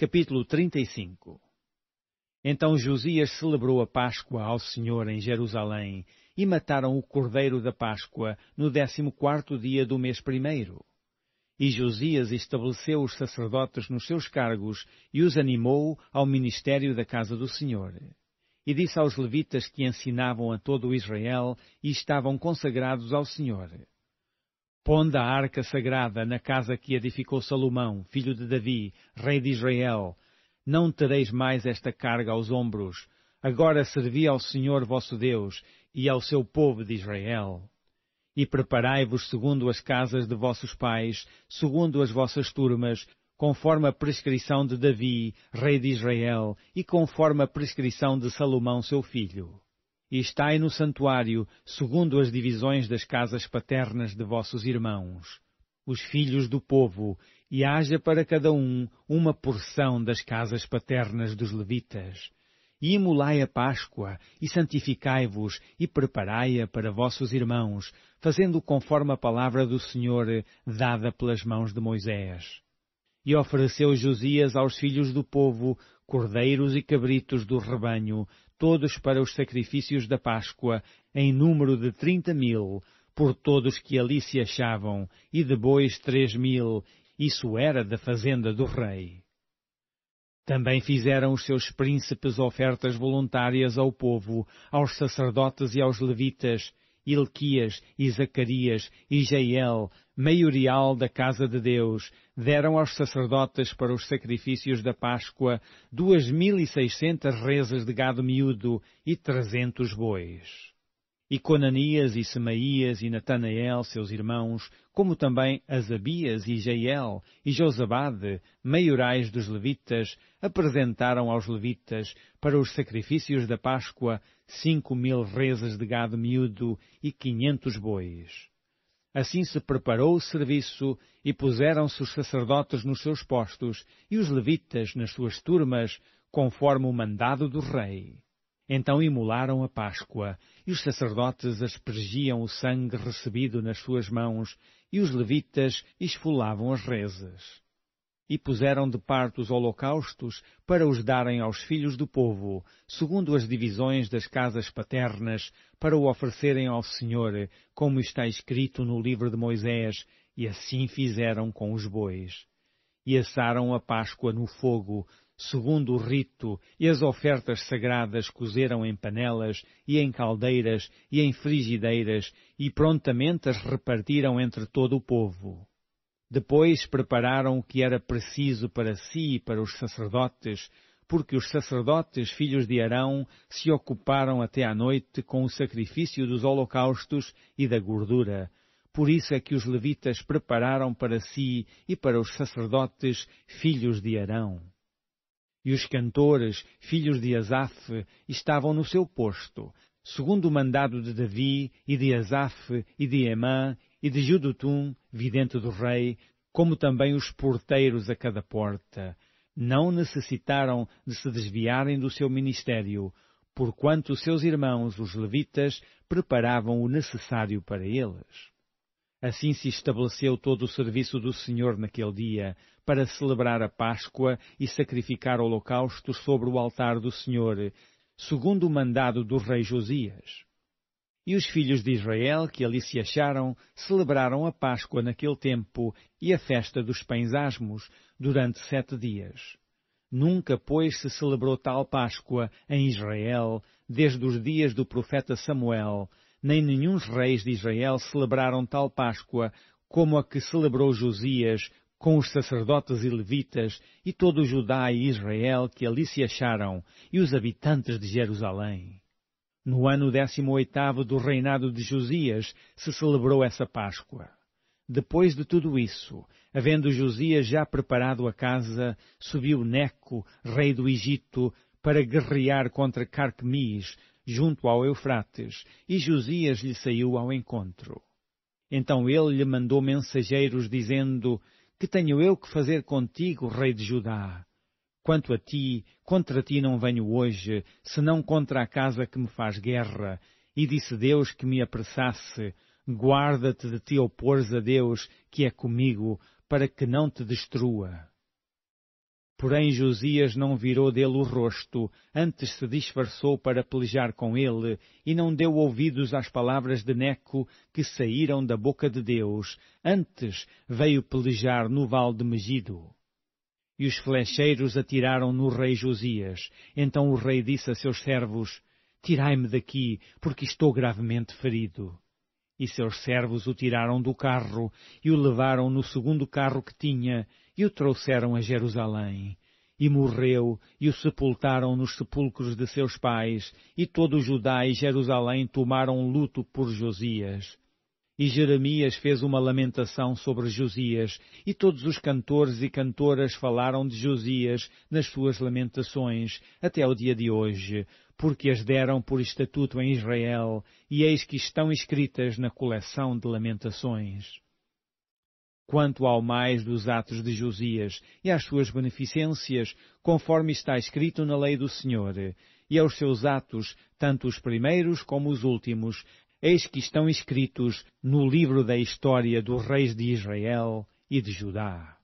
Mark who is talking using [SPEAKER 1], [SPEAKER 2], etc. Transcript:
[SPEAKER 1] Capítulo 35 Então Josias celebrou a Páscoa ao Senhor em Jerusalém, e mataram o cordeiro da Páscoa no décimo quarto dia do mês primeiro. E Josias estabeleceu os sacerdotes nos seus cargos e os animou ao ministério da casa do Senhor. E disse aos levitas que ensinavam a todo Israel e estavam consagrados ao Senhor: pondo a arca sagrada na casa que edificou Salomão, filho de Davi, rei de Israel, não tereis mais esta carga aos ombros. Agora servi ao Senhor vosso Deus e ao seu povo de Israel. E preparai-vos segundo as casas de vossos pais, segundo as vossas turmas, conforme a prescrição de Davi, rei de Israel, e conforme a prescrição de Salomão, seu filho e estai no santuário, segundo as divisões das casas paternas de vossos irmãos, os filhos do povo, e haja para cada um uma porção das casas paternas dos levitas. E imolai a Páscoa, e santificai-vos, e preparai-a para vossos irmãos, fazendo conforme a palavra do Senhor, dada pelas mãos de Moisés. E ofereceu Josias aos filhos do povo cordeiros e cabritos do rebanho, todos para os sacrifícios da Páscoa, em número de trinta mil, por todos que ali se achavam, e bois três mil, isso era da fazenda do rei. Também fizeram os seus príncipes ofertas voluntárias ao povo, aos sacerdotes e aos levitas, Ilquias e Zacarias e Jeiel, maiorial da casa de Deus, deram aos sacerdotes para os sacrifícios da Páscoa duas mil e seiscentas rezas de gado miúdo e trezentos bois e Conanias e Semaías e Natanael, seus irmãos, como também Asabias e Jael e Josabade, maiorais dos levitas, apresentaram aos levitas, para os sacrifícios da Páscoa, cinco mil rezas de gado miúdo e quinhentos bois. Assim se preparou o serviço e puseram-se os sacerdotes nos seus postos e os levitas nas suas turmas, conforme o mandado do rei então imolaram a Páscoa, e os sacerdotes aspergiam o sangue recebido nas suas mãos, e os levitas esfolavam as rezes. E puseram de parte os holocaustos para os darem aos filhos do povo, segundo as divisões das casas paternas, para o oferecerem ao Senhor, como está escrito no livro de Moisés, e assim fizeram com os bois. E assaram a Páscoa no fogo, segundo o rito, e as ofertas sagradas cozeram em panelas, e em caldeiras, e em frigideiras, e prontamente as repartiram entre todo o povo. Depois prepararam o que era preciso para si e para os sacerdotes, porque os sacerdotes, filhos de Arão, se ocuparam até à noite com o sacrifício dos holocaustos e da gordura. Por isso é que os levitas prepararam para si e para os sacerdotes, filhos de Arão e os cantores, filhos de Asaf, estavam no seu posto, segundo o mandado de Davi e de Asaf e de Emã e de Judutum, vidente do rei, como também os porteiros a cada porta. Não necessitaram de se desviarem do seu ministério, porquanto seus irmãos, os levitas, preparavam o necessário para eles. Assim se estabeleceu todo o serviço do Senhor naquele dia, para celebrar a Páscoa e sacrificar holocaustos sobre o altar do Senhor, segundo o mandado do rei Josias. E os filhos de Israel que ali se acharam celebraram a Páscoa naquele tempo e a festa dos pães asmos durante sete dias. Nunca, pois, se celebrou tal Páscoa em Israel desde os dias do profeta Samuel, nem nenhum reis de Israel celebraram tal Páscoa como a que celebrou Josias com os sacerdotes e levitas e todo o Judá e Israel que ali se acharam e os habitantes de Jerusalém. No ano décimo oitavo do reinado de Josias se celebrou essa Páscoa. Depois de tudo isso, havendo Josias já preparado a casa, subiu Neco, rei do Egito, para guerrear contra Carquemis, junto ao Eufrates, e Josias lhe saiu ao encontro. Então ele lhe mandou mensageiros, dizendo, Que tenho eu que fazer contigo, rei de Judá? Quanto a ti, contra ti não venho hoje, senão contra a casa que me faz guerra. E disse Deus que me apressasse, guarda-te de te opores a Deus, que é comigo, para que não te destrua. Porém Josias não virou dele o rosto, antes se disfarçou para pelejar com ele, e não deu ouvidos às palavras de Neco que saíram da boca de Deus, antes veio pelejar no vale de Megido. E os flecheiros atiraram no rei Josias. Então o rei disse a seus servos, Tirai-me daqui, porque estou gravemente ferido. E seus servos o tiraram do carro e o levaram no segundo carro que tinha e o trouxeram a Jerusalém. E morreu e o sepultaram nos sepulcros de seus pais, e todo Judá e Jerusalém tomaram luto por Josias. E Jeremias fez uma lamentação sobre Josias, e todos os cantores e cantoras falaram de Josias nas suas lamentações, até o dia de hoje, porque as deram por estatuto em Israel, e eis que estão escritas na coleção de Lamentações. Quanto ao mais dos atos de Josias e às suas beneficências, conforme está escrito na lei do Senhor, e aos seus atos, tanto os primeiros como os últimos, eis que estão escritos no livro da história dos reis de Israel e de Judá.